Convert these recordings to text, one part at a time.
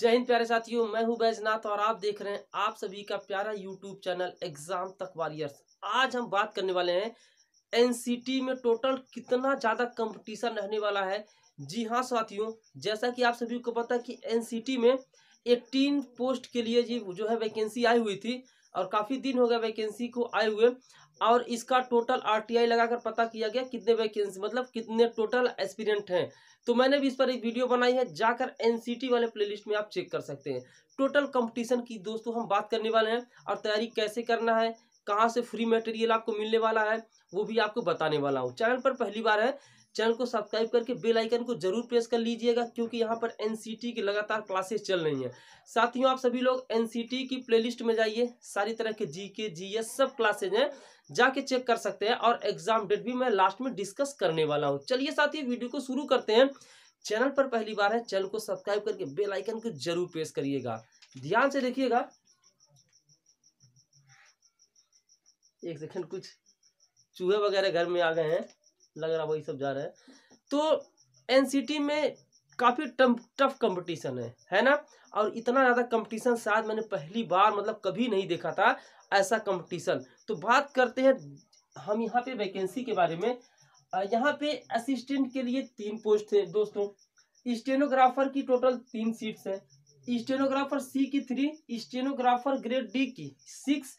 जय हिंद प्यारे साथियों मैं हूं बैजनाथ और आप देख रहे हैं आप सभी का प्यारा यूट्यूब चैनल एग्जाम तक वॉरियर्स आज हम बात करने वाले हैं एनसीटी में टोटल कितना ज़्यादा कंपटीशन रहने वाला है जी हाँ साथियों जैसा कि आप सभी को पता है कि एनसीटी में एटीन पोस्ट के लिए जी जो है वैकेंसी आई हुई थी और काफ़ी दिन हो गया वैकेंसी को आए हुए और इसका टोटल आरटीआई लगाकर पता किया गया कितने वैकेंसी मतलब कितने टोटल एस्पिरेंट हैं तो मैंने भी इस पर एक वीडियो बनाई है जाकर एनसीटी वाले प्लेलिस्ट में आप चेक कर सकते हैं टोटल कंपटीशन की दोस्तों हम बात करने वाले हैं और तैयारी कैसे करना है कहाँ से फ्री मटेरियल आपको मिलने वाला है वो भी आपको बताने वाला हूँ चैनल पर पहली बार है चैनल को सब्सक्राइब करके बेल आइकन को जरूर प्रेस कर लीजिएगा क्योंकि यहाँ पर एनसीटी की लगातार क्लासेस चल रही हैं ही आप सभी लोग एनसीटी की प्लेलिस्ट में जाइए सारी तरह के जीके जीएस सब क्लासेज हैं जाके चेक कर सकते हैं और एग्जाम डेट भी मैं लास्ट में डिस्कस करने वाला हूँ चलिए साथ वीडियो को शुरू करते हैं चैनल पर पहली बार है चैनल को सब्सक्राइब करके बेल आइकन को जरूर प्रेस करिएगा ध्यान से देखिएगा एक सेकंड कुछ चूहे वगैरह घर में आ गए हैं लग रहा वही सब जा रहा है तो एनसीटी में काफ़ी टफ कंपटीशन है है ना और इतना ज़्यादा कंपटीशन शायद मैंने पहली बार मतलब कभी नहीं देखा था ऐसा कंपटीशन तो बात करते हैं हम यहाँ पे वैकेंसी के बारे में यहाँ पे असिस्टेंट के लिए तीन पोस्ट है दोस्तों स्टेनोग्राफर की टोटल तीन सीट्स है स्टेनोग्राफर सी की थ्री स्टेनोग्राफर ग्रेड डी की सिक्स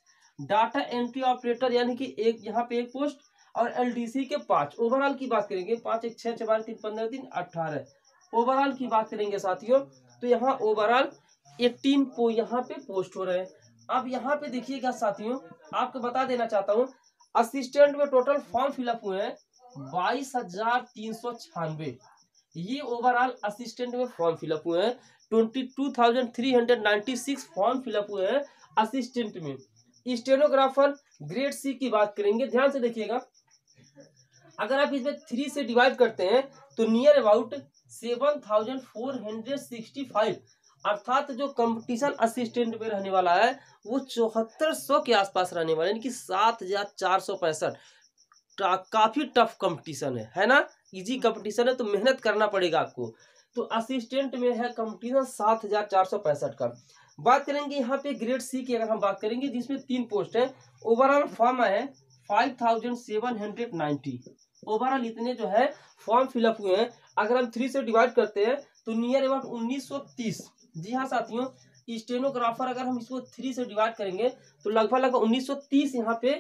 डाटा एंट्री ऑपरेटर यानी कि एक यहाँ पे एक पोस्ट और एलडीसी के पांच ओवरऑल की बात करेंगे पांच एक छह चार तीन पंद्रह तीन अट्ठारह ओवरऑल की बात करेंगे साथियों तो यहाँ ओवरऑल टीम पो यहाँ पे पोस्ट हो रहे हैं अब यहाँ पे देखिएगा साथियों आपको बता देना चाहता हूँ असिस्टेंट में टोटल फॉर्म फिलअप हुए हैं बाईस हजार तीन सौ छियानवे ये ओवरऑल असिस्टेंट में फॉर्म फिलअप हुए हैं twenty two thousand three hundred ninety six form fill up हुए हैं असिस्टेंट में स्टेनोग्राफर ग्रेड सी की बात करेंगे ध्यान से देखिएगा अगर आप इसमें थ्री से डिवाइड करते हैं तो near about seven thousand four hundred sixty five अर्थात जो कंपटीशन असिस्टेंट में रहने वाला है वो चौहत्तर सौ के आसपास रहने वाला यानी कि सात हजार चार सौ पैंसठ काफ़ी टफ कंपटीशन है है ना इजी कंपटीशन है तो मेहनत करना पड़ेगा आपको तो असिस्टेंट में है कंपटीशन सात हजार चार सौ पैंसठ का बात करेंगे यहाँ पे ग्रेड सी की अगर हम बात करेंगे जिसमें तीन पोस्ट है ओवरऑल फॉर्म है five thousand seven hundred ninety overall इतने जो है फॉर्म फिलअप हुए हैं अगर हम थ्री से डिवाइड करते हैं तो नियर अबाउट उन्नीस सौ तीस जी हाँ साथियों स्टेनोग्राफर अगर हम इसको थ्री से डिवाइड करेंगे तो लगभग लगभग 1930 यहाँ पे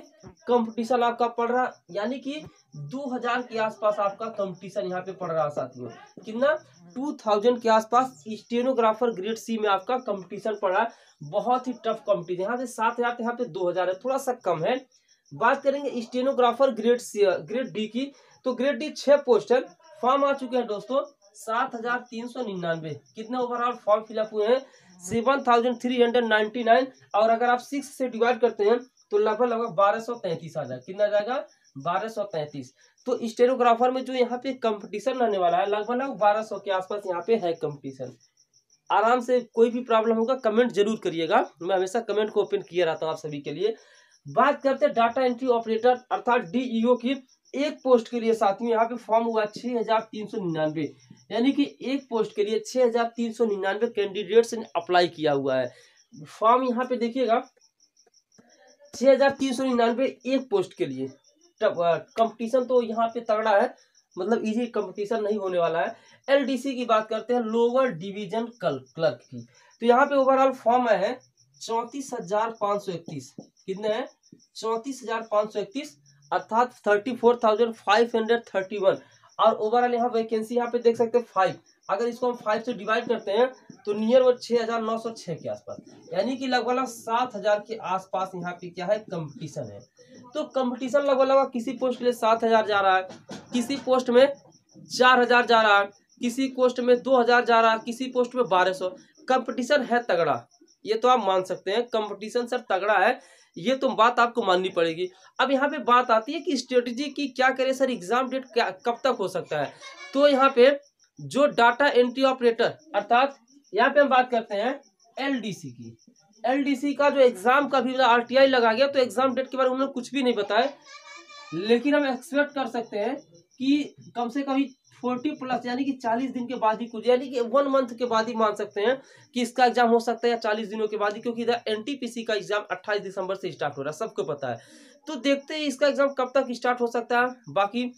कंपटीशन आपका पड़ रहा यानी कि 2000 के आसपास आपका कंपटीशन यहाँ पे पड़ रहा साथियों कितना 2000 के आसपास स्टेनोग्राफर ग्रेड सी में आपका कंपटीशन पड़ रहा बहुत ही टफ कंपटीशन यहाँ पे सात तो यहाँ पे यहाँ पे है थोड़ा सा कम है बात करेंगे stenographer grade C grade D की तो ग्रेड डी छह पोस्टल फॉर्म आ चुके हैं दोस्तों सात हजार तीन सौ निन्यानवे कितने ओवरऑल फॉर्म फिलअप हुए हैं seven thousand three hundred ninety nine और अगर आप सिक्स से डिवाइड करते हैं तो लगभग लगभग बारह सौ तैंतीस आ जाएगा कितना जाएगा बारह सौ तैंतीस तो स्टेनोग्राफर में जो यहाँ पे कंपटीशन रहने वाला है लगभग लगभग बारह सौ के आसपास यहाँ पे है कंपटीशन आराम से कोई भी प्रॉब्लम होगा कमेंट जरूर करिएगा मैं हमेशा कमेंट को ओपन किया रहता हूँ आप सभी के लिए बात करते हैं डाटा एंट्री ऑपरेटर अर्थात डीईओ e की एक पोस्ट के लिए साथियों यहाँ पे फॉर्म हुआ छह हजार तीन सौ निन्यानवे यानी कि एक पोस्ट के लिए छह हजार तीन सौ निन्यानवे कैंडिडेट्स ने अप्लाई किया हुआ है फॉर्म यहाँ पे देखिएगा छह हजार तीन सौ निन्यानवे एक पोस्ट के लिए कंपटीशन तो यहाँ पे तगड़ा है मतलब इजी कंपटीशन नहीं होने वाला है एलडीसी की बात करते हैं लोअर डिवीजन क्लर्क की तो यहाँ पे ओवरऑल फॉर्म है चौंतीस कितने हैं चौंतीस अर्थात thirty four thousand five hundred thirty one और ओवरऑल यहाँ वैकेंसी यहाँ पे देख सकते हैं फाइव अगर इसको हम फाइव से डिवाइड करते हैं तो नियर वो छः हज़ार नौ सौ छः के आसपास यानी कि लगभग लगभग सात हज़ार के आसपास यहाँ पे क्या है कंपटीशन है तो कंपटीशन लगभग लगभग किसी पोस्ट के लिए सात हज़ार जा रहा है किसी पोस्ट में चार हज़ार जा रहा है किसी पोस्ट में दो जा रहा है किसी पोस्ट में बारह सौ है तगड़ा ये तो आप मान सकते हैं कंपटीशन सर तगड़ा है ये तो बात आपको माननी पड़ेगी अब यहाँ पे बात आती है कि स्ट्रेटजी की क्या करें सर एग्जाम डेट कब तक हो सकता है तो यहाँ पे जो डाटा एंट्री ऑपरेटर अर्थात यहाँ पे हम बात करते हैं एलडीसी की एलडीसी का जो एग्जाम का भी आरटीआई लगा गया तो एग्जाम डेट के बारे में उन्होंने कुछ भी नहीं बताया लेकिन हम एक्सपेक्ट कर सकते हैं कि कम से कम फोर्टी प्लस यानी कि चालीस दिन के बाद ही कुछ यानी कि वन मंथ के बाद ही मान सकते हैं कि इसका एग्जाम हो सकता है या चालीस दिनों के बाद ही क्योंकि इधर एन का एग्जाम अट्ठाईस दिसंबर से स्टार्ट हो रहा है सबको पता है तो देखते हैं इसका एग्जाम कब तक स्टार्ट हो सकता है बाकी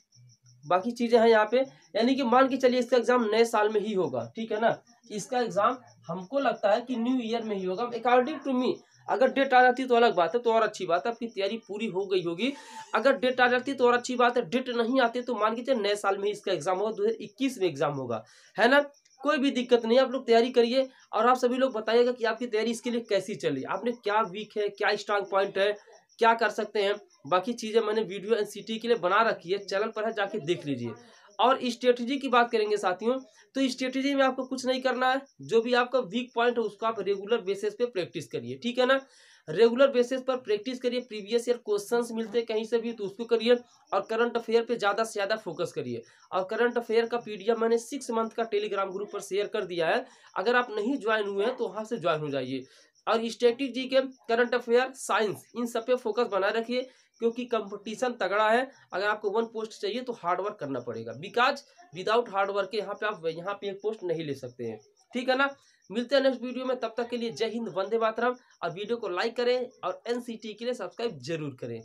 बाकी चीज़ें हैं यहाँ पे यानी कि मान के चलिए इसका एग्जाम नए साल में ही होगा ठीक है ना इसका एग्जाम हमको लगता है कि न्यू ईयर में ही होगा अकॉर्डिंग टू मी अगर डेट आ जाती तो अलग बात है तो और अच्छी बात है आपकी तैयारी पूरी हो गई होगी अगर डेट आ जाती तो और अच्छी बात है डेट नहीं आती तो मान के चलिए नए साल में इसका एग्जाम होगा दो में एग्जाम होगा है ना कोई भी दिक्कत नहीं आप लोग तैयारी करिए और आप सभी लोग बताइएगा कि आपकी तैयारी इसके लिए कैसी चली आपने क्या वीक है क्या स्ट्रांग पॉइंट है क्या कर सकते हैं बाकी चीज़ें मैंने वीडियो एन के लिए बना रखी है चैनल पर है जाके देख लीजिए और स्ट्रेटजी की बात करेंगे साथियों तो स्ट्रेटजी में आपको कुछ नहीं करना है जो भी आपका वीक पॉइंट है उसको आप रेगुलर बेसिस पे प्रैक्टिस करिए ठीक है ना रेगुलर बेसिस पर प्रैक्टिस करिए प्रीवियस ईयर क्वेश्चंस मिलते हैं कहीं से भी तो उसको करिए और करंट अफेयर पे ज़्यादा से ज़्यादा फोकस करिए और करंट अफेयर का पीडीएफ मैंने सिक्स मंथ का टेलीग्राम ग्रुप पर शेयर कर दिया है अगर आप नहीं ज्वाइन हुए हैं तो वहाँ से ज्वाइन हो जाइए और स्टेटिक जी के करंट अफेयर साइंस इन सब पे फोकस बनाए रखिए क्योंकि कंपटीशन तगड़ा है अगर आपको वन पोस्ट चाहिए तो हार्डवर्क करना पड़ेगा बिकॉज विदाउट हार्डवर्क के यहाँ पे आप यहाँ पे एक पोस्ट नहीं ले सकते हैं ठीक है ना मिलते हैं नेक्स्ट वीडियो में तब तक के लिए जय हिंद वंदे मातरम और वीडियो को लाइक करें और एन के लिए सब्सक्राइब जरूर करें